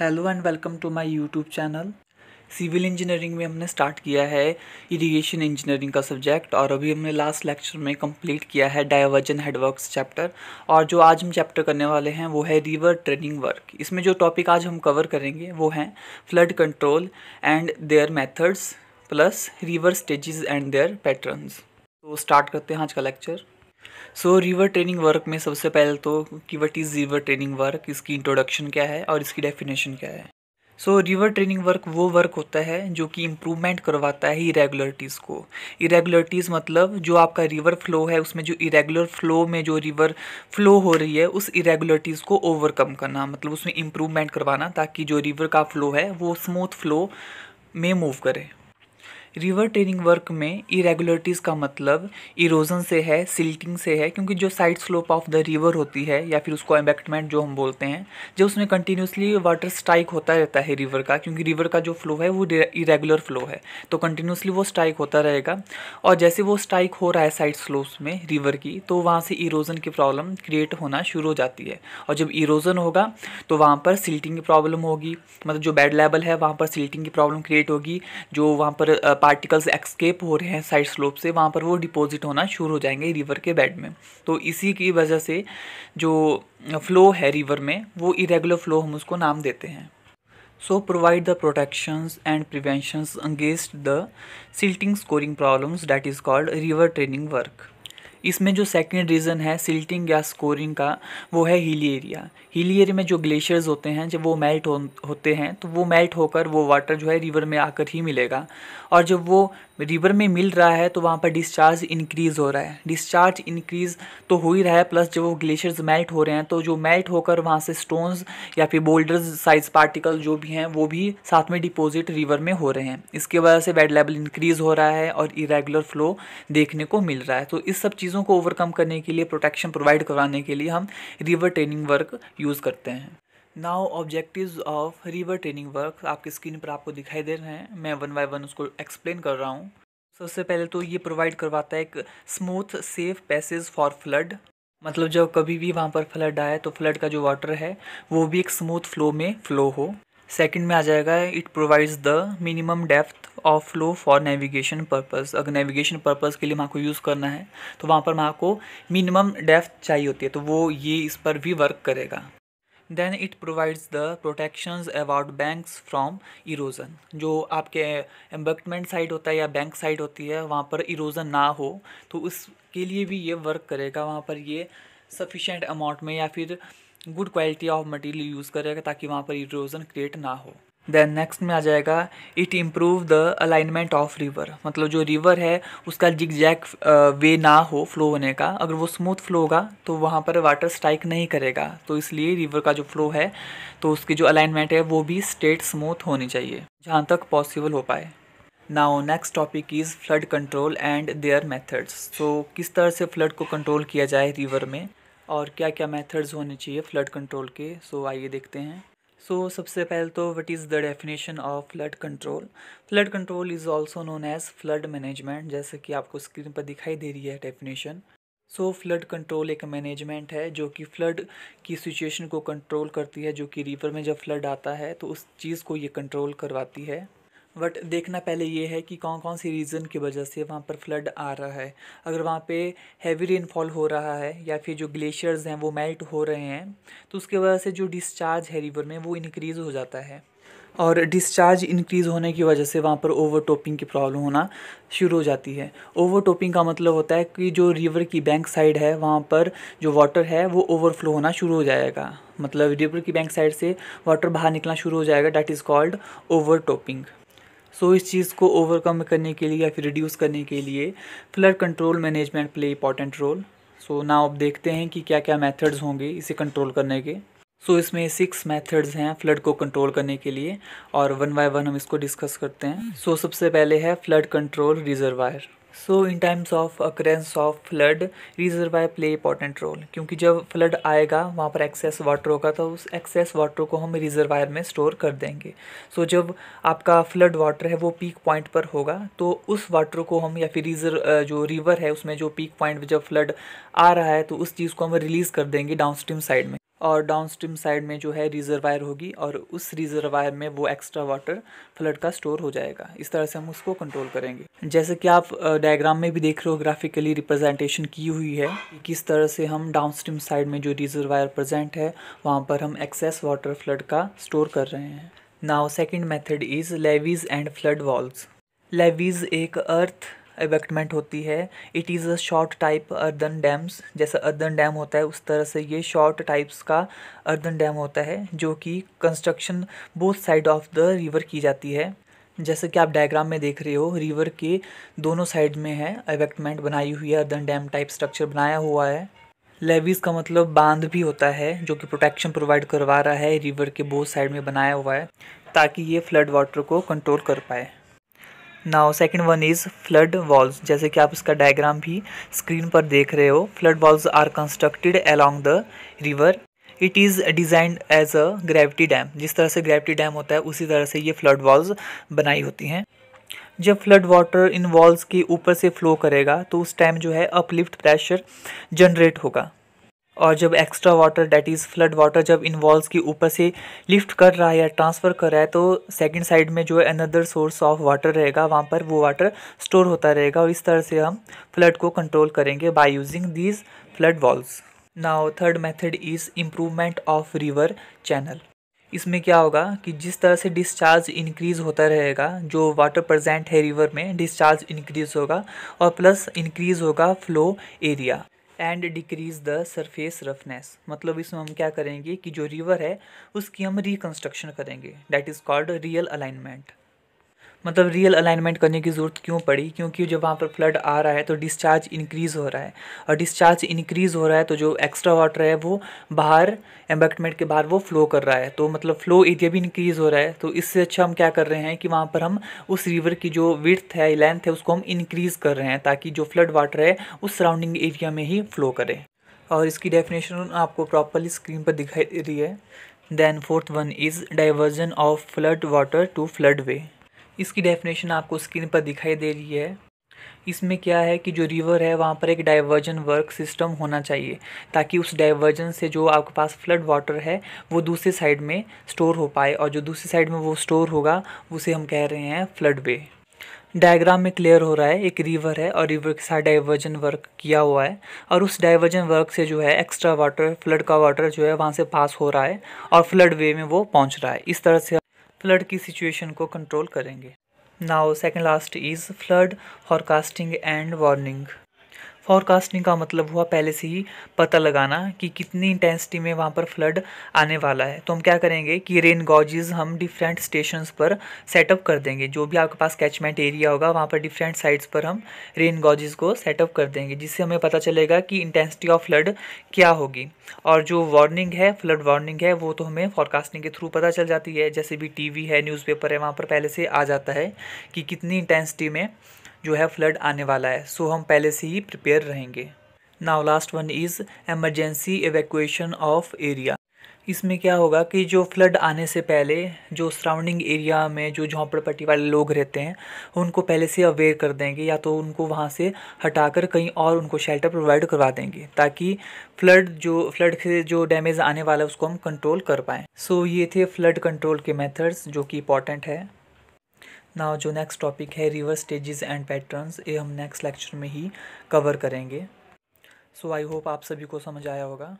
hello and welcome to my YouTube channel civil engineering में हमने start किया है इरिगेशन इंजीनियरिंग का सब्जेक्ट और अभी हमने लास्ट लेक्चर में कंप्लीट किया है डाइवर्जन हेडवर्क्स चैप्टर और जो आज हम चैप्टर करने वाले हैं वो है रिवर ट्रेनिंग वर्क इसमें जो टॉपिक आज हम कवर करेंगे वो हैं flood control and their methods plus river stages and their patterns तो स्टार्ट करते हैं आज का lecture so river training work में सबसे पहले तो कि what is river training work इसकी इंट्रोडक्शन क्या है और इसकी डेफिनेशन क्या है सो रिवर ट्रेनिंग वर्क वो वर्क होता है जो कि इम्प्रूवमेंट करवाता है इरेगुलरिटीज़ को इरेगुलरिटीज़ मतलब जो आपका रिवर फ्लो है उसमें जो इरेगुलर फ्लो में जो रिवर फ्लो हो रही है उस इरेगुलरिटीज़ को ओवरकम करना मतलब उसमें इम्प्रूवमेंट करवाना ताकि जो रिवर का फ्लो है वो स्मूथ फ्लो में मूव करें रिवर ट्रेनिंग वर्क में इरेगुलरिटीज़ का मतलब इरोजन से है सिल्टिंग से है क्योंकि जो side slope of the river होती है या फिर उसको एम्बेक्टमेंट जो हम बोलते हैं जब उसमें कंटिन्यूसली वाटर स्ट्राइक होता रहता है रिवर का क्योंकि रिवर का जो फ्लो है वो इरेगुलर फ्लो है तो कंटिन्यूसली वो स्ट्राइक होता रहेगा और जैसे वो स्ट्राइक हो रहा है साइड स्लोप्स में रिवर की तो वहाँ से इरोजन की प्रॉब्लम क्रिएट होना शुरू हो जाती है और जब इरोजन होगा तो वहाँ पर सिल्टिंग की प्रॉब्लम होगी मतलब जो बेड लेवल है वहाँ पर सिल्टिंग की प्रॉब्लम क्रिएट होगी जो वहाँ पर पार्टिकल्स एक्सकेप हो रहे हैं साइड स्लोप से वहाँ पर वो डिपॉजिट होना शुरू हो जाएंगे रिवर के बेड में तो इसी की वजह से जो फ्लो है रिवर में वो इरेगुलर फ्लो हम उसको नाम देते हैं so provide the protections and preventions against the silting scouring problems that is called river training work इसमें जो सेकेंड रीज़न है सिल्टिंग या स्कोरिंग का वो है हिली एरिया हिली एरिया में जो ग्लेशियर्स होते हैं जब वो मेल्ट हो, होते हैं तो वो मेल्ट होकर वो वाटर जो है रिवर में आकर ही मिलेगा और जब वो रिवर में मिल रहा है तो वहाँ पर डिस्चार्ज इंक्रीज़ हो रहा है डिस्चार्ज इंक्रीज़ तो हो ही रहा है प्लस जब वो ग्लेशियर्स मेल्ट हो रहे हैं तो जो मेल्ट होकर वहाँ से स्टोन्स या फिर बोल्डर्स साइज पार्टिकल जो भी हैं वो भी साथ में डिपोजिट रिवर में हो रहे हैं इसकी वजह से बेड लेवल इंक्रीज़ हो रहा है और इरेगुलर फ्लो देखने को मिल रहा है तो इस सब चीज़ों चीज़ों को ओवरकम करने के लिए प्रोटेक्शन प्रोवाइड करवाने के लिए हम रिवर ट्रेनिंग वर्क यूज़ करते हैं now objective of river training work आपकी स्क्रीन पर आपको दिखाई दे रहे हैं मैं वन बाई वन उसको एक्सप्लेन कर रहा हूँ सबसे पहले तो ये प्रोवाइड करवाता है एक smooth safe passage for flood मतलब जब कभी भी वहाँ पर फ्लड आए तो फ्लड का जो वाटर है वो भी एक स्मूथ फ्लो में फ्लो हो सेकंड में आ जाएगा it provides the minimum depth of flow for navigation purpose अगर नेविगेशन पर्पस के लिए वहाँ को यूज़ करना है तो वहाँ पर वहाँ को मिनिमम डेफ्थ चाहिए होती है तो वो ये इस पर भी वर्क करेगा then it provides the protections about banks from erosion जो आपके एम्बकमेंट साइड होता है या बैंक साइड होती है वहाँ पर इरोज़न ना हो तो उसके लिए भी ये वर्क करेगा वहाँ पर ये सफिशेंट अमाउंट में या फिर good quality of material use करेगा ताकि वहाँ पर इरोज़न क्रिएट ना हो देन नेक्स्ट में आ जाएगा it improve the alignment of river मतलब जो रिवर है उसका जिग जैक वे ना हो फ्लो होने का अगर वो स्मूथ फ्लो होगा तो वहाँ पर वाटर स्ट्राइक नहीं करेगा तो इसलिए रिवर का जो फ्लो है तो उसकी जो अलाइनमेंट है वो भी स्टेट स्मूथ होनी चाहिए जहाँ तक पॉसिबल हो पाए now next topic is flood control and their methods तो किस तरह से फ्लड को कंट्रोल किया जाए रिवर में और क्या क्या मैथड्स होने चाहिए फ्लड कंट्रोल के सो so, आइए देखते हैं सो so, सबसे पहले तो what is the definition of flood control flood control is also known as flood management जैसे कि आपको स्क्रीन पर दिखाई दे रही है डेफिनेशन सो फ्लड कंट्रोल एक मैनेजमेंट है जो कि फ्लड की सिचुएशन को कंट्रोल करती है जो कि रिवर में जब फ्लड आता है तो उस चीज़ को ये कंट्रोल करवाती है बट देखना पहले ये है कि कौन कौन सी रीज़न की वजह से वहाँ पर फ्लड आ रहा है अगर वहाँ पे हैवी रेनफॉल हो रहा है या फिर जो ग्लेशियर्स हैं वो मेल्ट हो रहे हैं तो उसकी वजह से जो डिस्चार्ज है रिवर में वो इनक्रीज़ हो जाता है और डिस्चार्ज इंक्रीज़ होने की वजह से वहाँ पर ओवर टोपिंग की प्रॉब्लम होना शुरू हो जाती है ओवर टोपिंग का मतलब होता है कि जो रिवर की बैंक साइड है वहाँ पर जो वाटर है वो ओवरफ्लो होना शुरू हो जाएगा मतलब रिवर की बैंक साइड से वाटर बाहर निकलना शुरू हो जाएगा that is called overtopping so इस चीज़ को ओवरकम करने के लिए या फिर रिड्यूस करने के लिए flood control management play important role so ना आप देखते हैं कि क्या क्या मेथड्स होंगे इसे कंट्रोल करने के सो so, इसमें सिक्स मेथड्स हैं फ्लड को कंट्रोल करने के लिए और वन बाय वन हम इसको डिस्कस करते हैं सो so, सबसे पहले है flood control reservoir so in times of occurrence of flood reservoir play important role क्योंकि जब फ्लड आएगा वहाँ पर एक्सेस वाटर होगा तो उस एक्सेस वाटर को हम रिजर्वायर में स्टोर कर देंगे सो so, जब आपका फ्लड वाटर है वो पीक पॉइंट पर होगा तो उस वाटर को हम या फिर रिजर जो रिवर है उसमें जो पीक पॉइंट जब फ्लड आ रहा है तो उस चीज़ को हम रिलीज़ कर देंगे स्ट्रीम साइड में और डाउन स्ट्रीम साइड में जो है रिजर्वायर होगी और उस रिजर्वायर में वो एक्स्ट्रा वाटर फ्लड का स्टोर हो जाएगा इस तरह से हम उसको कंट्रोल करेंगे जैसे कि आप डायग्राम में भी देख रहे हो ग्राफिकली रिप्रेजेंटेशन की हुई है कि किस तरह से हम डाउन स्ट्रीम साइड में जो रिजर्वायर प्रेजेंट है वहाँ पर हम एक्सेस वाटर फ्लड का स्टोर कर रहे हैं now second method is levees and flood walls levees एक अर्थ एवेक्टमेंट होती है it is a short type earthen dams जैसा अर्दन डैम होता है उस तरह से ये शॉर्ट टाइप्स का अर्दन डैम होता है जो कि construction both side of the river की जाती है जैसे कि आप डायग्राम में देख रहे हो रिवर के दोनों साइड में है एवेक्टमेंट बनाई हुई है अर्दन डैम टाइप स्ट्रक्चर बनाया हुआ है लेवीज़ का मतलब बांध भी होता है जो कि प्रोटेक्शन प्रोवाइड करवा रहा है रिवर के बोथ साइड में बनाया हुआ है ताकि ये फ्लड वाटर को कंट्रोल कर पाए now second one is flood walls जैसे कि आप इसका डायग्राम भी स्क्रीन पर देख रहे हो flood walls are constructed along the river it is designed as a gravity dam जिस तरह से ग्रेविटी डैम होता है उसी तरह से ये फ्लड वॉल्स बनाई होती हैं जब फ्लड वाटर इन वॉल्स के ऊपर से फ्लो करेगा तो उस टाइम जो है अपलिफ्ट प्रेशर जनरेट होगा और जब extra water that is flood water जब इन वॉल्स के ऊपर से लिफ्ट कर रहा है या ट्रांसफ़र कर रहा है तो सेकंड साइड में जो है अनदर सोर्स ऑफ वाटर रहेगा वहाँ पर वो वाटर स्टोर होता रहेगा और इस तरह से हम फ्लड को कंट्रोल करेंगे by using these flood walls now third method is improvement of river channel इसमें क्या होगा कि जिस तरह से डिस्चार्ज इंक्रीज़ होता रहेगा जो वाटर प्रजेंट है रिवर में डिस्चार्ज इंक्रीज़ होगा और प्लस इंक्रीज़ होगा flow area and decrease the surface roughness मतलब इसमें हम क्या करेंगे कि जो रिवर है उसकी हम रिकन्स्ट्रक्शन करेंगे that is called real alignment मतलब रियल अलाइनमेंट करने की ज़रूरत क्यों पड़ी क्योंकि जब वहाँ पर फ्लड आ रहा है तो डिस्चार्ज इंक्रीज़ हो रहा है और डिस्चार्ज इंक्रीज़ हो रहा है तो जो एक्स्ट्रा वाटर है वो बाहर एम्बेक्टमेंट के बाहर वो फ्लो कर रहा है तो मतलब फ्लो एरिया भी इंक्रीज़ हो रहा है तो इससे अच्छा हम क्या कर रहे हैं कि वहाँ पर हम उस रिवर की जो विर्थ है लेंथ है उसको हम इंक्रीज़ कर रहे हैं ताकि जो फ्लड वाटर है उस सराउंडिंग एरिया में ही फ्लो करे और इसकी डेफिनेशन आपको प्रॉपरली स्क्रीन पर दिखाई दे रही है then fourth one is diversion of flood water to flood way इसकी डेफिनेशन आपको स्क्रीन पर दिखाई दे रही है इसमें क्या है कि जो रिवर है वहाँ पर एक डाइवर्जन वर्क सिस्टम होना चाहिए ताकि उस डाइवर्जन से जो आपके पास फ्लड वाटर है वो दूसरी साइड में स्टोर हो पाए और जो दूसरी साइड में वो स्टोर होगा उसे हम कह रहे हैं फ्लड वे डायग्राम में क्लियर हो रहा है एक रिवर है और रिवर के साथ डाइवर्जन वर्क किया हुआ है और उस डाइवर्जन वर्क से जो है एक्स्ट्रा वाटर फ्लड का वाटर जो है वहाँ से पास हो रहा है और फ्लड वे में वो पहुँच रहा है इस तरह से फ्लड की सिचुएशन को कंट्रोल करेंगे now second last is flood forecasting and warning forecasting का मतलब हुआ पहले से ही पता लगाना कि कितनी इंटेंसिटी में वहाँ पर फ्लड आने वाला है तो हम क्या करेंगे कि रेन गॉजेज़ हम डिफरेंट स्टेशन पर सेटअप कर देंगे जो भी आपके पास कैचमेंट एरिया होगा वहाँ पर डिफरेंट साइड्स पर हम रेन गॉजेज़ को सेटअप कर देंगे जिससे हमें पता चलेगा कि इंटेंसिटी ऑफ फ्लड क्या होगी और जो वार्निंग है फ्लड वार्निंग है वो तो हमें फॉरकास्टिंग के थ्रू पता चल जाती है जैसे भी टीवी है न्यूज़पेपर है वहाँ पर पहले से आ जाता है कि कितनी इंटेंसिटी में जो है फ्लड आने वाला है सो हम पहले से ही प्रिपेयर रहेंगे now last one is emergency evacuation of area इसमें क्या होगा कि जो फ्लड आने से पहले जो सराउंडिंग एरिया में जो झोंपड़पट्टी वाले लोग रहते हैं उनको पहले से अवेयर कर देंगे या तो उनको वहाँ से हटाकर कहीं और उनको शेल्टर प्रोवाइड करवा देंगे ताकि फ्लड जो फ्लड से जो डैमेज आने वाला है उसको हम कंट्रोल कर पाएँ सो so, ये थे फ्लड कंट्रोल के मेथड्स जो कि इंपॉर्टेंट है ना जो नेक्स्ट टॉपिक है रिवर स्टेजेस एंड पैटर्न्स ये हम नेक्स्ट लेक्चर में ही कवर करेंगे सो आई होप आप सभी को समझ आया होगा